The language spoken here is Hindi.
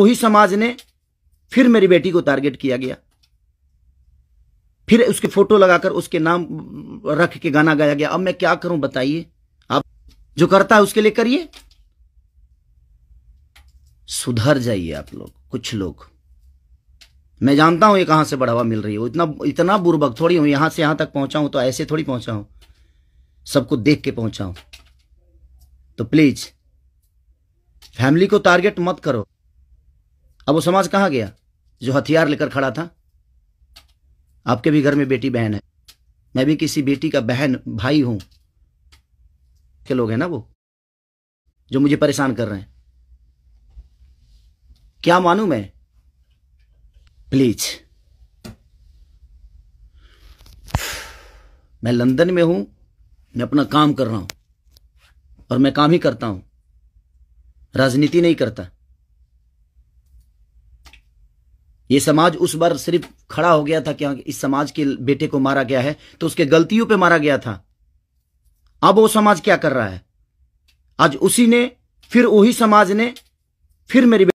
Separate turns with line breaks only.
वही ही समाज ने फिर मेरी बेटी को टारगेट किया गया फिर उसके फोटो लगाकर उसके नाम रख के गाना गाया गया अब मैं क्या करूं बताइए आप जो करता है उसके लिए करिए सुधर जाइए आप लोग कुछ लोग मैं जानता हूं ये कहां से बढ़ावा मिल रही है इतना इतना बुरबक थोड़ी हूं यहां से यहां तक पहुंचा हूं तो ऐसे थोड़ी पहुंचा हूं सबको देख के पहुंचा हूं तो प्लीज फैमिली को टारगेट मत करो अब वो समाज कहाँ गया जो हथियार लेकर खड़ा था आपके भी घर में बेटी बहन है मैं भी किसी बेटी का बहन भाई हूं के लोग हैं ना वो जो मुझे परेशान कर रहे हैं क्या मानू मैं प्लीज मैं लंदन में हूं मैं अपना काम कर रहा हूं और मैं काम ही करता हूं राजनीति नहीं करता ये समाज उस बार सिर्फ खड़ा हो गया था कि हाँ, इस समाज के बेटे को मारा गया है तो उसके गलतियों पे मारा गया था अब वो समाज क्या कर रहा है आज उसी ने फिर वही समाज ने फिर मेरी